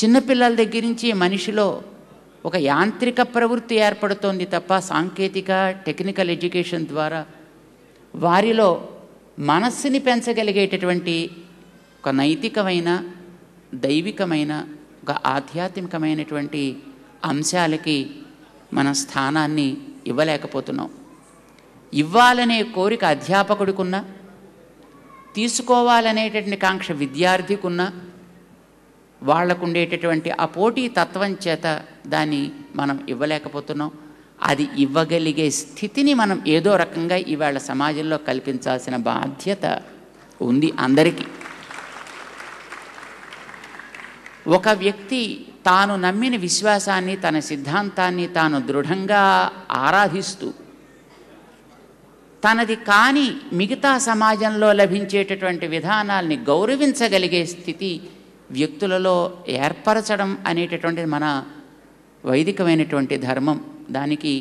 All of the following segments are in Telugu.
చిన్నపిల్లల దగ్గర నుంచి మనిషిలో ఒక యాంత్రిక ప్రవృత్తి ఏర్పడుతోంది తప్ప సాంకేతిక టెక్నికల్ ఎడ్యుకేషన్ ద్వారా వారిలో మనస్సుని పెంచగలిగేటటువంటి ఒక నైతికమైన దైవికమైన ఒక ఆధ్యాత్మికమైనటువంటి అంశాలకి మన స్థానాన్ని ఇవ్వలేకపోతున్నాం ఇవ్వాలనే కోరిక అధ్యాపకుడికున్నా తీసుకోవాలనేటటువంటి కాంక్ష విద్యార్థికున్నా వాళ్లకు ఉండేటటువంటి ఆ పోటీ తత్వం చేత దాన్ని మనం ఇవ్వలేకపోతున్నాం అది ఇవ్వగలిగే స్థితిని మనం ఏదో రకంగా ఇవాళ సమాజంలో కల్పించాల్సిన బాధ్యత ఉంది అందరికీ ఒక వ్యక్తి తాను నమ్మిన విశ్వాసాన్ని తన సిద్ధాంతాన్ని తాను దృఢంగా ఆరాధిస్తూ తనది కాని మిగతా సమాజంలో లభించేటటువంటి విధానాల్ని గౌరవించగలిగే స్థితి వ్యక్తులలో ఏర్పరచడం అనేటటువంటి మన వైదికమైనటువంటి ధర్మం దానికి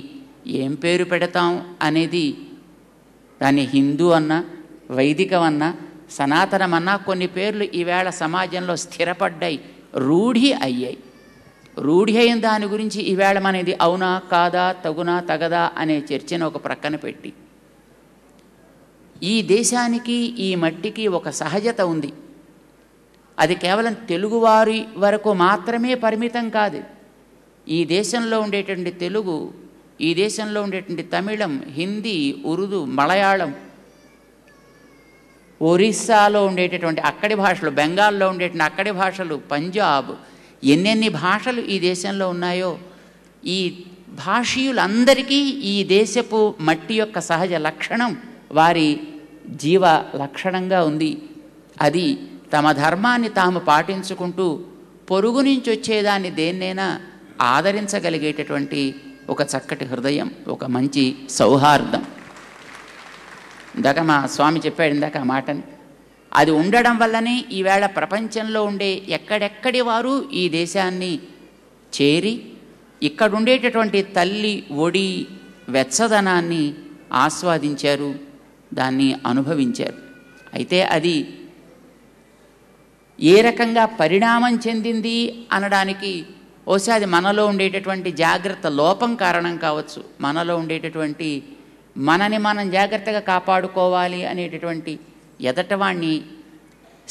ఏం పేరు పెడతాం అనేది దాన్ని హిందూ అన్నా వైదికమన్నా సనాతనమన్నా కొన్ని పేర్లు ఈవేళ సమాజంలో స్థిరపడ్డాయి రూఢి అయ్యాయి రూఢి అయిన దాని గురించి ఈవేళ మనది అవునా కాదా తగునా తగదా అనే చర్చను ఒక ప్రక్కన పెట్టి ఈ దేశానికి ఈ మట్టికి ఒక సహజత ఉంది అది కేవలం తెలుగువారి వరకు మాత్రమే పరిమితం కాదు ఈ దేశంలో ఉండేటువంటి తెలుగు ఈ దేశంలో ఉండేటువంటి తమిళం హిందీ ఉర్దూ మలయాళం ఒరిస్సాలో ఉండేటటువంటి అక్కడి భాషలు బెంగాల్లో ఉండేటువంటి అక్కడి భాషలు పంజాబ్ ఎన్నెన్ని భాషలు ఈ దేశంలో ఉన్నాయో ఈ భాషీయులందరికీ ఈ దేశపు మట్టి యొక్క సహజ లక్షణం వారి జీవ లక్షణంగా ఉంది అది తమ ధర్మాన్ని తాము పాటించుకుంటూ పొరుగు నుంచి వచ్చేదాన్ని దేన్నైనా ఆదరించగలిగేటటువంటి ఒక చక్కటి హృదయం ఒక మంచి సౌహార్దం ఇందాక మా స్వామి చెప్పాడు ఇందాక ఆ మాటని అది ఉండడం వల్లనే ఈవేళ ప్రపంచంలో ఉండే ఎక్కడెక్కడి వారు ఈ దేశాన్ని చేరి ఇక్కడుండేటటువంటి తల్లి ఒడి వెచ్చదనాన్ని ఆస్వాదించారు దాన్ని అనుభవించారు అయితే అది ఏ రకంగా పరిణామం చెందింది అనడానికి బహుశా అది మనలో ఉండేటటువంటి జాగ్రత్త లోపం కారణం కావచ్చు మనలో ఉండేటటువంటి మనని మనం జాగ్రత్తగా కాపాడుకోవాలి అనేటటువంటి ఎదటవాణ్ణి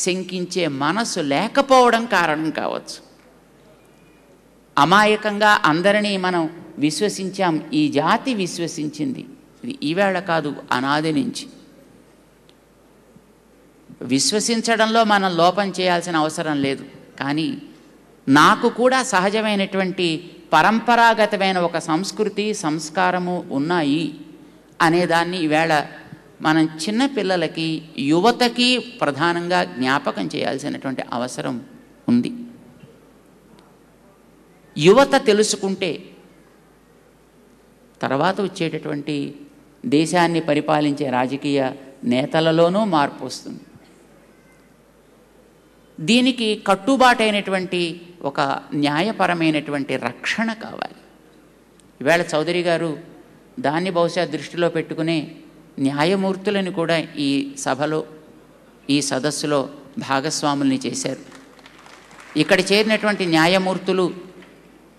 శంకించే మనసు లేకపోవడం కారణం కావచ్చు అమాయకంగా అందరినీ మనం విశ్వసించాం ఈ జాతి విశ్వసించింది ఇది ఈవేళ కాదు అనాది నుంచి విశ్వసించడంలో మనం లోపం చేయాల్సిన అవసరం లేదు కానీ నాకు కూడా సహజమైనటువంటి పరంపరాగతమైన ఒక సంస్కృతి సంస్కారము ఉన్నాయి అనేదాన్ని ఈవేళ మనం చిన్న పిల్లలకి యువతకి ప్రధానంగా జ్ఞాపకం చేయాల్సినటువంటి అవసరం ఉంది యువత తెలుసుకుంటే తర్వాత వచ్చేటటువంటి దేశాన్ని పరిపాలించే రాజకీయ నేతలలోనూ మార్పు వస్తుంది దీనికి కట్టుబాటైనటువంటి ఒక న్యాయపరమైనటువంటి రక్షణ కావాలి ఈవేళ చౌదరి గారు దాన్ని బహుశా దృష్టిలో పెట్టుకునే న్యాయమూర్తులను కూడా ఈ సభలో ఈ సదస్సులో భాగస్వాముల్ని చేశారు ఇక్కడ చేరినటువంటి న్యాయమూర్తులు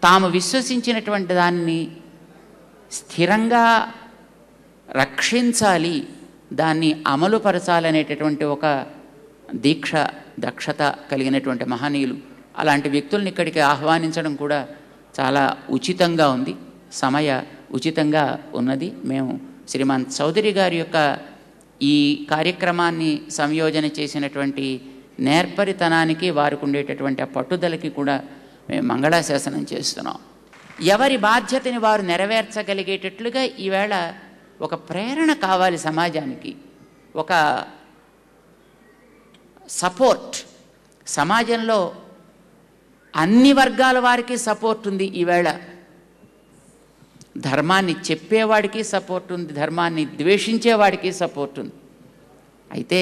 తాము విశ్వసించినటువంటి దాన్ని స్థిరంగా రక్షించాలి దాన్ని అమలుపరచాలనేటటువంటి ఒక దీక్ష దక్షత కలిగినటువంటి మహనీయులు అలాంటి వ్యక్తులను ఇక్కడికి ఆహ్వానించడం కూడా చాలా ఉచితంగా ఉంది సమయ ఉచితంగా ఉన్నది మేము శ్రీమాన్ చౌదరి గారి యొక్క ఈ కార్యక్రమాన్ని సంయోజన చేసినటువంటి నేర్పరితనానికి వారికి ఉండేటటువంటి ఆ పట్టుదలకి కూడా మేము మంగళాశాసనం చేస్తున్నాం ఎవరి బాధ్యతని వారు నెరవేర్చగలిగేటట్లుగా ఈవేళ ఒక ప్రేరణ కావాలి సమాజానికి ఒక సపోర్ట్ సమాజంలో అన్ని వర్గాల వారికి సపోర్ట్ ఉంది ఈవేళ ధర్మాన్ని చెప్పేవాడికి సపోర్ట్ ఉంది ధర్మాన్ని ద్వేషించేవాడికి సపోర్ట్ ఉంది అయితే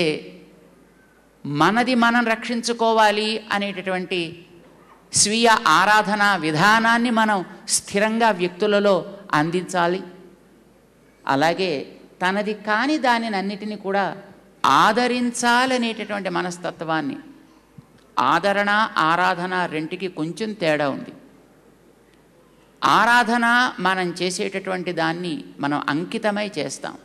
మనది మనం రక్షించుకోవాలి అనేటటువంటి స్వీయ ఆరాధన విధానాన్ని మనం స్థిరంగా వ్యక్తులలో అందించాలి అలాగే తనది కాని దానిని అన్నిటినీ కూడా ఆదరించాలనేటటువంటి మనస్తత్వాన్ని ఆదరణ ఆరాధన రెంటికి కొంచెం తేడా ఉంది ఆరాధన మనం చేసేటటువంటి దాన్ని మనం అంకితమై చేస్తాం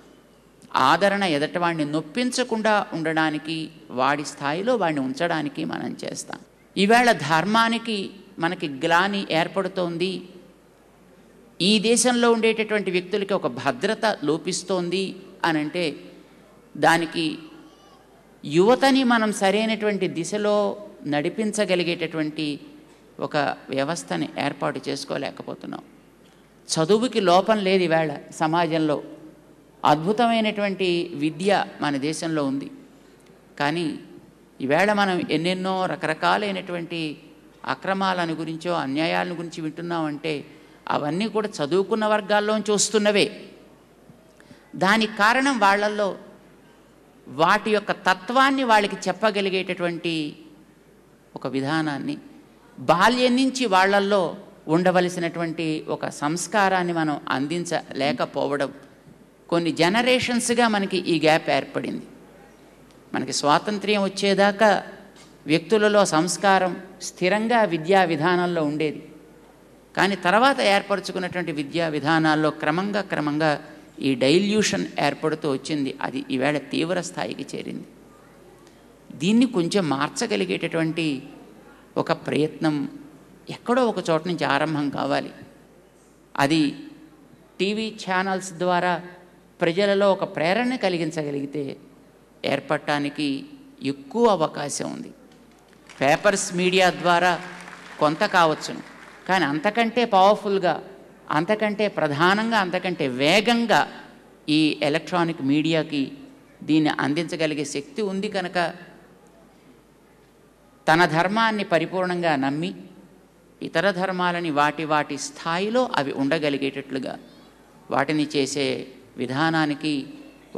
ఆదరణ ఎదటివాడిని నొప్పించకుండా ఉండడానికి వాడి స్థాయిలో వాడిని ఉంచడానికి మనం చేస్తాం ఈవేళ ధర్మానికి మనకి గ్లాని ఏర్పడుతోంది ఈ దేశంలో ఉండేటటువంటి వ్యక్తులకి ఒక భద్రత లోపిస్తోంది అనంటే దానికి యువతని మనం సరైనటువంటి దిశలో నడిపించగలిగేటటువంటి ఒక వ్యవస్థని ఏర్పాటు చేసుకోలేకపోతున్నాం చదువుకి లోపం లేదు ఇవాళ సమాజంలో అద్భుతమైనటువంటి విద్య మన దేశంలో ఉంది కానీ ఈవేళ మనం ఎన్నెన్నో రకరకాలైనటువంటి అక్రమాలను గురించో అన్యాయాలను గురించి వింటున్నామంటే అవన్నీ కూడా చదువుకున్న వర్గాల్లోంచి వస్తున్నవే దానికి కారణం వాళ్ళల్లో వాటి యొక్క తత్వాన్ని వాళ్ళకి చెప్పగలిగేటటువంటి ఒక విధానాన్ని బాల్యం నుంచి వాళ్ళల్లో ఉండవలసినటువంటి ఒక సంస్కారాన్ని మనం అందించలేకపోవడం కొన్ని జనరేషన్స్గా మనకి ఈ గ్యాప్ ఏర్పడింది మనకి స్వాతంత్ర్యం వచ్చేదాకా వ్యక్తులలో సంస్కారం స్థిరంగా విద్యా విధానంలో ఉండేది కానీ తర్వాత ఏర్పరచుకున్నటువంటి విద్యా విధానాల్లో క్రమంగా క్రమంగా ఈ డైల్యూషన్ ఏర్పడుతూ వచ్చింది అది ఈవేళ తీవ్ర స్థాయికి చేరింది దీన్ని కొంచెం మార్చగలిగేటటువంటి ఒక ప్రయత్నం ఎక్కడో ఒక చోట నుంచి ఆరంభం కావాలి అది టీవీ ఛానల్స్ ద్వారా ప్రజలలో ఒక ప్రేరణ కలిగించగలిగితే ఏర్పడటానికి ఎక్కువ అవకాశం ఉంది పేపర్స్ మీడియా ద్వారా కొంత కావచ్చును కానీ అంతకంటే పవర్ఫుల్గా అంతకంటే ప్రధానంగా అంతకంటే వేగంగా ఈ ఎలక్ట్రానిక్ మీడియాకి దీన్ని అందించగలిగే శక్తి ఉంది కనుక తన ధర్మాన్ని పరిపూర్ణంగా నమ్మి ఇతర ధర్మాలని వాటి వాటి స్థాయిలో అవి ఉండగలిగేటట్లుగా వాటిని చేసే విధానానికి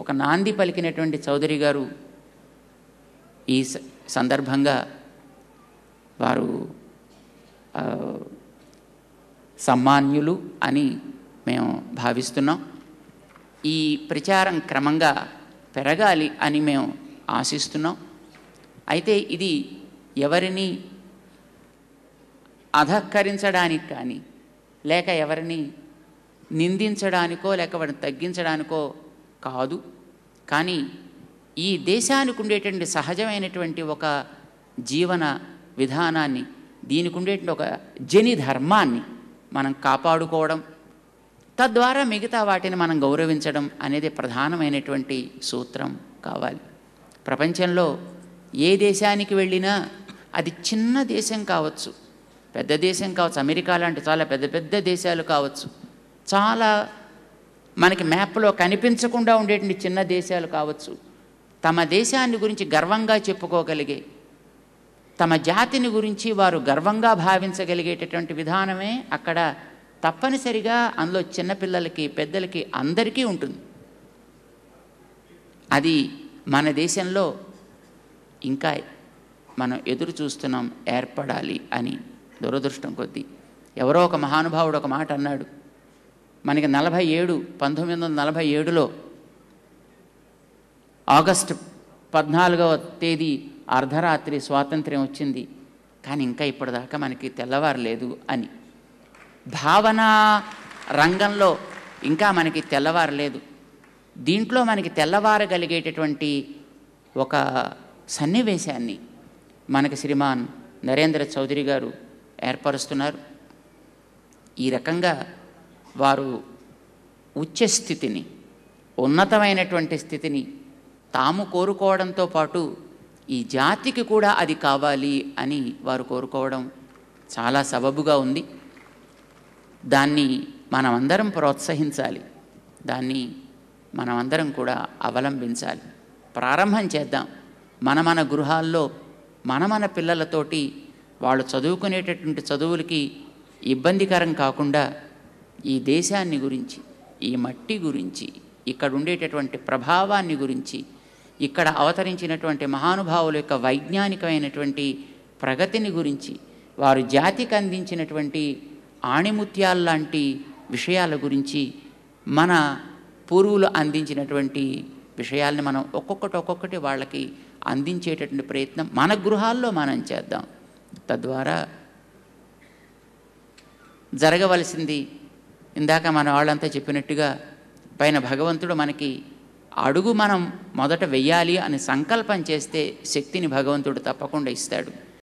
ఒక నాంది పలికినటువంటి చౌదరి గారు ఈ సందర్భంగా వారు సమ్మాన్యులు అని మేము భావిస్తున్నాం ఈ ప్రచారం క్రమంగా పెరగాలి అని మేము ఆశిస్తున్నాం అయితే ఇది ఎవరిని అధకరించడానికి కానీ లేక ఎవరిని నిందించడానికో లేక వాడిని తగ్గించడానికో కాదు కానీ ఈ దేశానికి ఉండేటువంటి సహజమైనటువంటి ఒక జీవన విధానాన్ని దీనికి ఉండేటువంటి ఒక జని ధర్మాన్ని మనం కాపాడుకోవడం తద్వారా మిగతా వాటిని మనం గౌరవించడం అనేది ప్రధానమైనటువంటి సూత్రం కావాలి ప్రపంచంలో ఏ దేశానికి వెళ్ళినా అది చిన్న దేశం కావచ్చు పెద్ద దేశం కావచ్చు అమెరికా లాంటి చాలా పెద్ద పెద్ద దేశాలు కావచ్చు చాలా మనకి మ్యాప్లో కనిపించకుండా ఉండేటువంటి చిన్న దేశాలు కావచ్చు తమ దేశాన్ని గురించి గర్వంగా చెప్పుకోగలిగే తమ జాతిని గురించి వారు గర్వంగా భావించగలిగేటటువంటి విధానమే అక్కడ తప్పనిసరిగా అందులో చిన్నపిల్లలకి పెద్దలకి అందరికీ ఉంటుంది అది మన దేశంలో ఇంకా మనం ఎదురు చూస్తున్నాం ఏర్పడాలి అని దురదృష్టం కొద్దీ ఎవరో ఒక మహానుభావుడు ఒక మాట అన్నాడు మనకి నలభై ఏడు పంతొమ్మిది వందల నలభై ఏడులో ఆగస్టు పద్నాలుగవ తేదీ అర్ధరాత్రి స్వాతంత్ర్యం వచ్చింది కానీ ఇంకా ఇప్పటిదాకా మనకి తెల్లవారలేదు అని భావన రంగంలో ఇంకా మనకి తెల్లవారలేదు దీంట్లో మనకి తెల్లవారగలిగేటటువంటి ఒక సన్నివేశాన్ని మనకి శ్రీమాన్ నరేంద్ర చౌదరి గారు ఏర్పరుస్తున్నారు ఈ రకంగా వారు ఉచ్చ స్థితిని ఉన్నతమైనటువంటి స్థితిని తాము కోరుకోవడంతో పాటు ఈ జాతికి కూడా అది కావాలి అని వారు కోరుకోవడం చాలా సబబుగా ఉంది దాన్ని మనమందరం ప్రోత్సహించాలి దాన్ని మనమందరం కూడా అవలంబించాలి ప్రారంభం చేద్దాం మన మన గృహాల్లో మన మన పిల్లలతోటి వాళ్ళు చదువుకునేటటువంటి చదువులకి ఇబ్బందికరం కాకుండా ఈ దేశాన్ని గురించి ఈ మట్టి గురించి ఇక్కడ ఉండేటటువంటి ప్రభావాన్ని గురించి ఇక్కడ అవతరించినటువంటి మహానుభావుల యొక్క వైజ్ఞానికమైనటువంటి ప్రగతిని గురించి వారు జాతికి అందించినటువంటి లాంటి విషయాల గురించి మన పూర్వులు అందించినటువంటి విషయాల్ని మనం ఒక్కొక్కటి ఒక్కొక్కటి వాళ్ళకి అందించేటటువంటి ప్రయత్నం మన గృహాల్లో మనం చేద్దాం తద్వారా జరగవలసింది ఇందాక మన వాళ్ళంతా చెప్పినట్టుగా పైన భగవంతుడు మనకి అడుగు మనం మొదట వెయ్యాలి అని సంకల్పం చేస్తే శక్తిని భగవంతుడు తప్పకుండా ఇస్తాడు